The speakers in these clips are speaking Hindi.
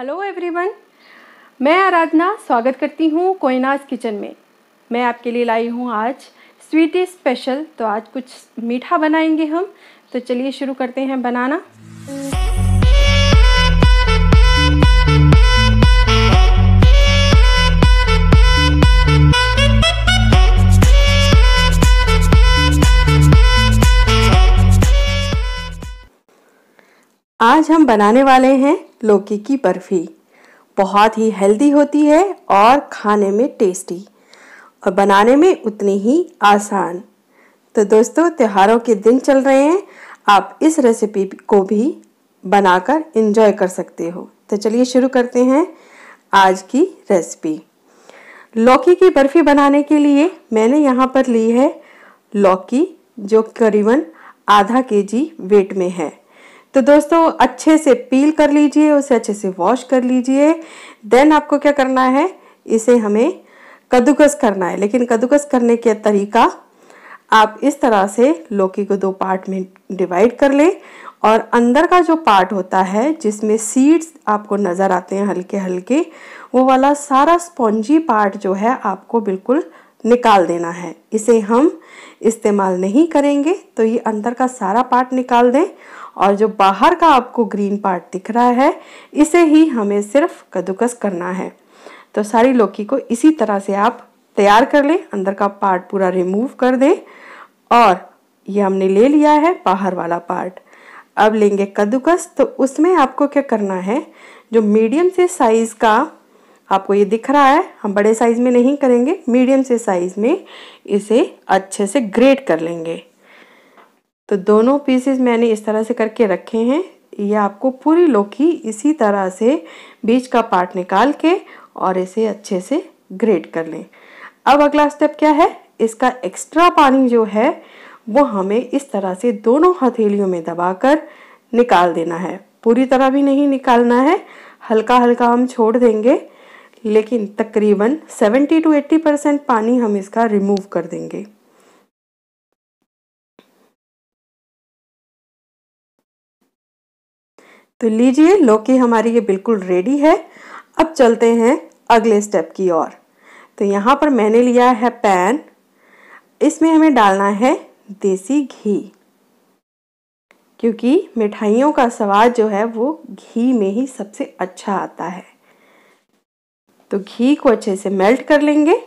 हेलो एवरीवन मैं आराधना स्वागत करती हूँ कोयनाज किचन में मैं आपके लिए लाई हूँ आज स्वीट स्पेशल तो आज कुछ मीठा बनाएंगे हम तो चलिए शुरू करते हैं बनाना आज हम बनाने वाले हैं लौकी की बर्फ़ी बहुत ही हेल्दी होती है और खाने में टेस्टी और बनाने में उतनी ही आसान तो दोस्तों त्योहारों के दिन चल रहे हैं आप इस रेसिपी को भी बनाकर इंजॉय कर सकते हो तो चलिए शुरू करते हैं आज की रेसिपी लौकी की बर्फ़ी बनाने के लिए मैंने यहाँ पर ली है लौकी जो करीबन आधा के जी वेट में है तो दोस्तों अच्छे से पील कर लीजिए उसे अच्छे से वॉश कर लीजिए देन आपको क्या करना है इसे हमें कद्दूकस करना है लेकिन कद्दूकस करने का तरीका आप इस तरह से लौकी को दो पार्ट में डिवाइड कर लें और अंदर का जो पार्ट होता है जिसमें सीड्स आपको नज़र आते हैं हल्के हल्के वो वाला सारा स्पॉन्जी पार्ट जो है आपको बिल्कुल निकाल देना है इसे हम इस्तेमाल नहीं करेंगे तो ये अंदर का सारा पार्ट निकाल दें और जो बाहर का आपको ग्रीन पार्ट दिख रहा है इसे ही हमें सिर्फ कद्दूकस करना है तो सारी लौकी को इसी तरह से आप तैयार कर लें अंदर का पार्ट पूरा रिमूव कर दें और ये हमने ले लिया है बाहर वाला पार्ट अब लेंगे कद्दूकस तो उसमें आपको क्या करना है जो मीडियम से साइज़ का आपको ये दिख रहा है हम बड़े साइज़ में नहीं करेंगे मीडियम से साइज़ में इसे अच्छे से ग्रेट कर लेंगे तो दोनों पीसेस मैंने इस तरह से करके रखे हैं ये आपको पूरी लौकी इसी तरह से बीच का पार्ट निकाल के और इसे अच्छे से ग्रेट कर लें अब अगला स्टेप क्या है इसका एक्स्ट्रा पानी जो है वो हमें इस तरह से दोनों हथेलियों में दबाकर निकाल देना है पूरी तरह भी नहीं निकालना है हल्का हल्का हम छोड़ देंगे लेकिन तकरीबन 70 टू 80 परसेंट पानी हम इसका रिमूव कर देंगे तो लीजिए लौकी हमारी ये बिल्कुल रेडी है अब चलते हैं अगले स्टेप की ओर तो यहाँ पर मैंने लिया है पैन इसमें हमें डालना है देसी घी क्योंकि मिठाइयों का स्वाद जो है वो घी में ही सबसे अच्छा आता है तो घी को अच्छे से मेल्ट कर लेंगे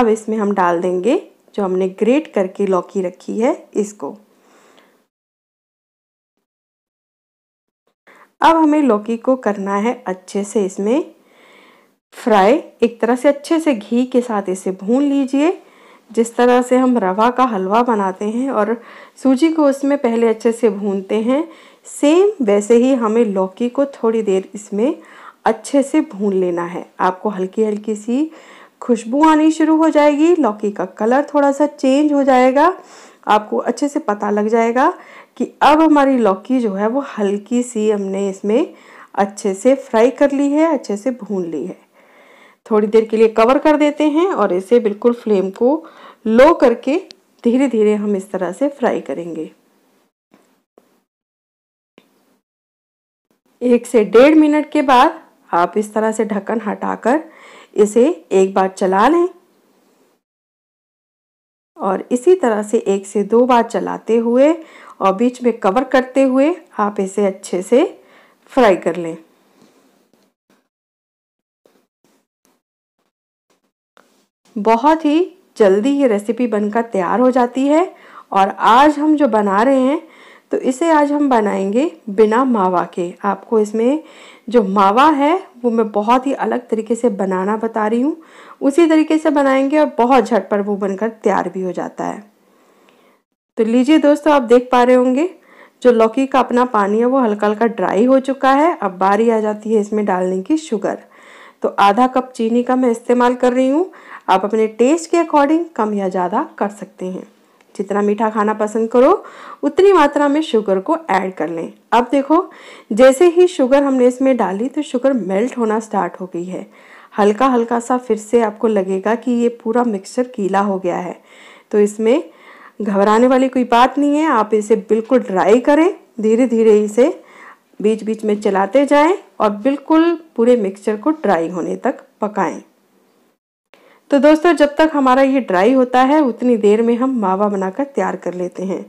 अब इसमें हम डाल देंगे जो हमने ग्रेट करके लौकी रखी है इसको अब हमें लौकी को करना है अच्छे से इसमें फ्राई एक तरह से अच्छे से घी के साथ इसे भून लीजिए जिस तरह से हम रवा का हलवा बनाते हैं और सूजी को उसमें पहले अच्छे से भूनते हैं सेम वैसे ही हमें लौकी को थोड़ी देर इसमें अच्छे से भून लेना है आपको हल्की हल्की सी खुशबू आनी शुरू हो जाएगी लौकी का कलर थोड़ा सा चेंज हो जाएगा आपको अच्छे से पता लग जाएगा कि अब हमारी लौकी जो है वो हल्की सी हमने इसमें अच्छे से फ्राई कर ली है अच्छे से भून ली है थोड़ी देर के लिए कवर कर देते हैं और इसे बिल्कुल फ्लेम को लो करके धीरे धीरे हम इस तरह से फ्राई करेंगे एक से डेढ़ मिनट के बाद आप इस तरह से ढक्कन हटाकर इसे एक बार चला लें और इसी तरह से एक से दो बार चलाते हुए और बीच में कवर करते हुए आप इसे अच्छे से फ्राई कर लें बहुत ही जल्दी ये रेसिपी बनकर तैयार हो जाती है और आज हम जो बना रहे हैं तो इसे आज हम बनाएंगे बिना मावा के आपको इसमें जो मावा है वो मैं बहुत ही अलग तरीके से बनाना बता रही हूँ उसी तरीके से बनाएंगे और बहुत झटपट वो बनकर तैयार भी हो जाता है तो लीजिए दोस्तों आप देख पा रहे होंगे जो लौकी का अपना पानी है वो हल्का हल्का ड्राई हो चुका है अब बारी आ जाती है इसमें डालने की शुगर तो आधा कप चीनी का मैं इस्तेमाल कर रही हूँ आप अपने टेस्ट के अकॉर्डिंग कम या ज़्यादा कर सकते हैं जितना मीठा खाना पसंद करो उतनी मात्रा में शुगर को ऐड कर लें अब देखो जैसे ही शुगर हमने इसमें डाली तो शुगर मेल्ट होना स्टार्ट हो गई है हल्का हल्का सा फिर से आपको लगेगा कि ये पूरा मिक्सचर गीला हो गया है तो इसमें घबराने वाली कोई बात नहीं है आप इसे बिल्कुल ड्राई करें धीरे धीरे इसे बीच बीच में चलाते जाएं और बिल्कुल पूरे मिक्सचर को ड्राई होने तक पकाएं तो दोस्तों जब तक हमारा ये ड्राई होता है उतनी देर में हम मावा बनाकर तैयार कर लेते हैं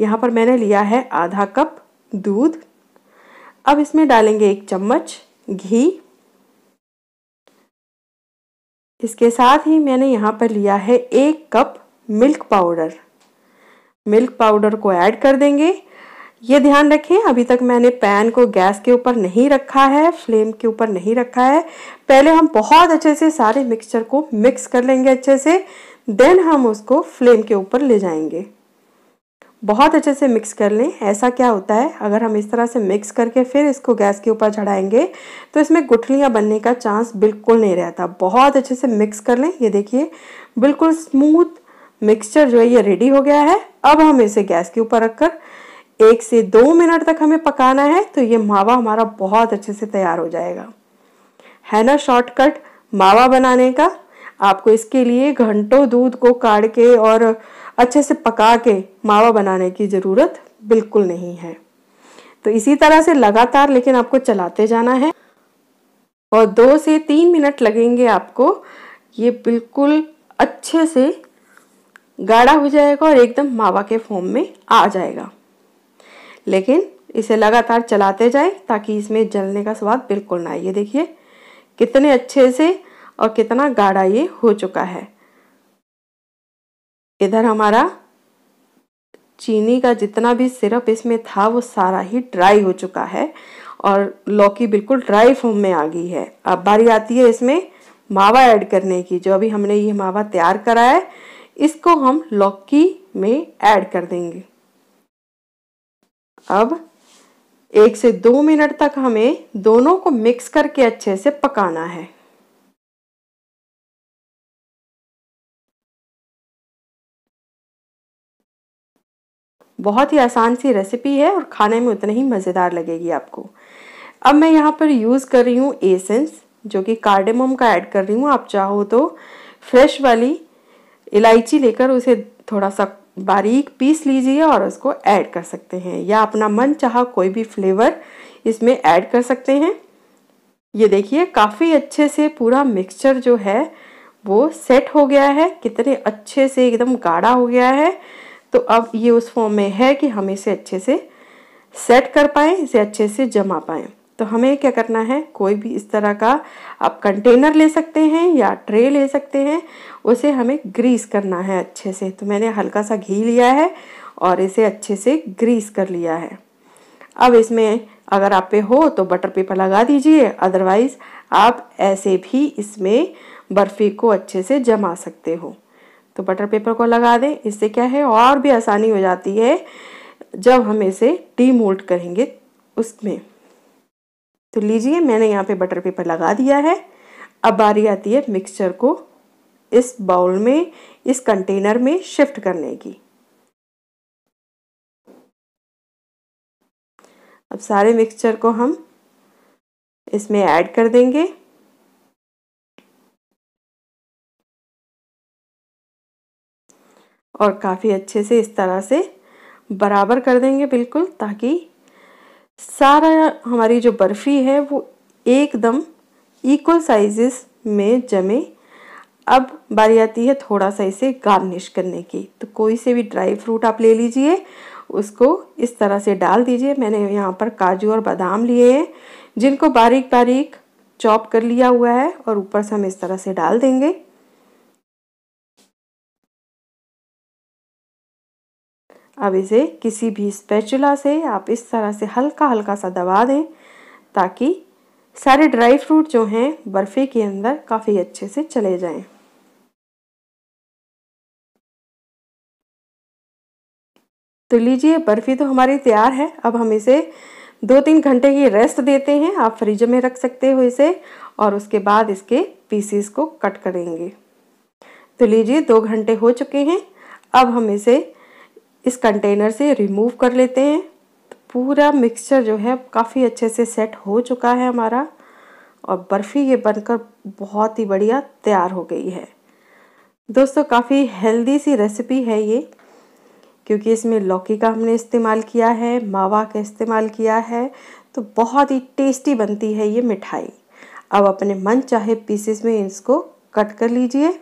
यहाँ पर मैंने लिया है आधा कप दूध अब इसमें डालेंगे एक चम्मच घी इसके साथ ही मैंने यहाँ पर लिया है एक cup milk powder milk powder को ऐड कर देंगे ये ध्यान रखें अभी तक मैंने पैन को गैस के ऊपर नहीं रखा है फ्लेम के ऊपर नहीं रखा है पहले हम बहुत अच्छे से सारे मिक्सचर को मिक्स कर लेंगे अच्छे से देन हम उसको फ्लेम के ऊपर ले जाएंगे बहुत अच्छे से मिक्स कर लें ऐसा क्या होता है अगर हम इस तरह से मिक्स करके फिर इसको गैस के ऊपर चढ़ाएंगे तो इसमें गुठलियाँ बनने का चांस बिल्कुल नहीं रहता बहुत अच्छे से मिक्स कर लें ये देखिए बिल्कुल स्मूथ मिक्सचर जो है ये रेडी हो गया है अब हम इसे गैस के ऊपर रखकर एक से दो मिनट तक हमें पकाना है तो ये मावा हमारा बहुत अच्छे से तैयार हो जाएगा है ना शॉर्टकट मावा बनाने का आपको इसके लिए घंटों दूध को काढ़ के और अच्छे से पका के मावा बनाने की ज़रूरत बिल्कुल नहीं है तो इसी तरह से लगातार लेकिन आपको चलाते जाना है और दो से तीन मिनट लगेंगे आपको ये बिल्कुल अच्छे से गाढ़ा हो जाएगा और एकदम मावा के फॉर्म में आ जाएगा लेकिन इसे लगातार चलाते जाए ताकि इसमें जलने का स्वाद बिल्कुल ना आए ये देखिए कितने अच्छे से और कितना गाढ़ा ये हो चुका है इधर हमारा चीनी का जितना भी सिरप इसमें था वो सारा ही ड्राई हो चुका है और लौकी बिल्कुल ड्राई फॉर्म में आ गई है अब बारी आती है इसमें मावा ऐड करने की जो अभी हमने ये मावा तैयार करा है इसको हम लौकी में ऐड कर देंगे अब एक से दो मिनट तक हमें दोनों को मिक्स करके अच्छे से पकाना है बहुत ही आसान सी रेसिपी है और खाने में उतना ही मज़ेदार लगेगी आपको अब मैं यहाँ पर यूज़ कर रही हूँ एसेंस जो कि कार्डेमम का ऐड कर रही हूँ आप चाहो तो फ्रेश वाली इलायची लेकर उसे थोड़ा सा बारीक पीस लीजिए और उसको ऐड कर सकते हैं या अपना मन चाह कोई भी फ्लेवर इसमें ऐड कर सकते हैं ये देखिए काफ़ी अच्छे से पूरा मिक्सचर जो है वो सेट हो गया है कितने अच्छे से एकदम गाढ़ा हो गया है तो अब ये उस फॉर्म में है कि हम इसे अच्छे से सेट कर पाएँ इसे अच्छे से जमा पाएँ तो हमें क्या करना है कोई भी इस तरह का आप कंटेनर ले सकते हैं या ट्रे ले सकते हैं उसे हमें ग्रीस करना है अच्छे से तो मैंने हल्का सा घी लिया है और इसे अच्छे से ग्रीस कर लिया है अब इसमें अगर आप पे हो तो बटर पेपर लगा दीजिए अदरवाइज़ आप ऐसे भी इसमें बर्फ़ी को अच्छे से जमा सकते हो तो बटर पेपर को लगा दें इससे क्या है और भी आसानी हो जाती है जब हम इसे डी मोल्ड करेंगे उसमें तो लीजिए मैंने यहाँ पे बटर पेपर लगा दिया है अब बारी आती है मिक्सचर को इस बाउल में इस कंटेनर में शिफ्ट करने की अब सारे मिक्सचर को हम इसमें ऐड कर देंगे और काफ़ी अच्छे से इस तरह से बराबर कर देंगे बिल्कुल ताकि सारा हमारी जो बर्फ़ी है वो एकदम इक्वल साइजेस में जमे अब बारी आती है थोड़ा सा इसे गार्निश करने की तो कोई से भी ड्राई फ्रूट आप ले लीजिए उसको इस तरह से डाल दीजिए मैंने यहाँ पर काजू और बादाम लिए हैं जिनको बारीक बारीक चॉप कर लिया हुआ है और ऊपर से हम इस तरह से डाल देंगे अब इसे किसी भी स्पैचुला से आप इस तरह से हल्का हल्का सा दबा दें ताकि सारे ड्राई फ्रूट जो हैं बर्फ़ी के अंदर काफ़ी अच्छे से चले जाएं। तो लीजिए बर्फ़ी तो हमारी तैयार है अब हम इसे दो तीन घंटे की रेस्ट देते हैं आप फ्रिज में रख सकते हो इसे और उसके बाद इसके पीसीस को कट करेंगे तो लीजिए दो घंटे हो चुके हैं अब हम इसे इस कंटेनर से रिमूव कर लेते हैं तो पूरा मिक्सचर जो है काफ़ी अच्छे से सेट हो चुका है हमारा और बर्फ़ी ये बनकर बहुत ही बढ़िया तैयार हो गई है दोस्तों काफ़ी हेल्दी सी रेसिपी है ये क्योंकि इसमें लौकी का हमने इस्तेमाल किया है मावा का इस्तेमाल किया है तो बहुत ही टेस्टी बनती है ये मिठाई अब अपने मन चाहे पीसेस में इसको कट कर लीजिए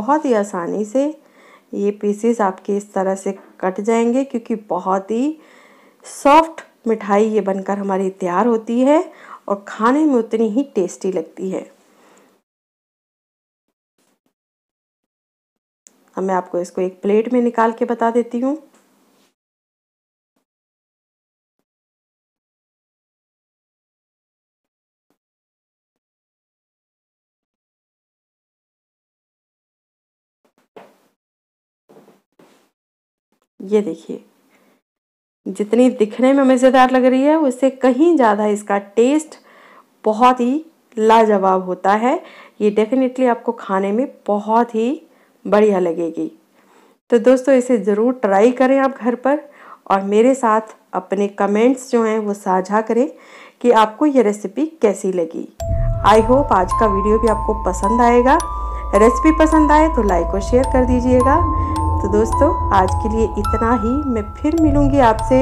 बहुत ही आसानी से ये पीसेस आपके इस तरह से कट जाएंगे क्योंकि बहुत ही सॉफ्ट मिठाई ये बनकर हमारी तैयार होती है और खाने में उतनी ही टेस्टी लगती है अब मैं आपको इसको एक प्लेट में निकाल के बता देती हूँ ये देखिए जितनी दिखने में मज़ेदार लग रही है उससे कहीं ज़्यादा इसका टेस्ट बहुत ही लाजवाब होता है ये डेफिनेटली आपको खाने में बहुत ही बढ़िया लगेगी तो दोस्तों इसे ज़रूर ट्राई करें आप घर पर और मेरे साथ अपने कमेंट्स जो हैं वो साझा करें कि आपको ये रेसिपी कैसी लगी आई होप आज का वीडियो भी आपको पसंद आएगा रेसिपी पसंद आए तो लाइक और शेयर कर दीजिएगा तो दोस्तों आज के लिए इतना ही मैं फिर मिलूँगी आपसे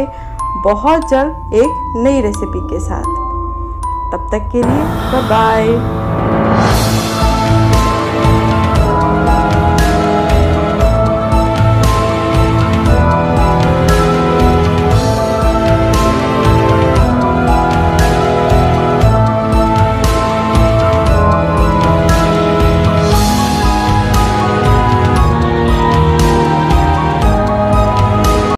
बहुत जल्द एक नई रेसिपी के साथ तब तक के लिए बाय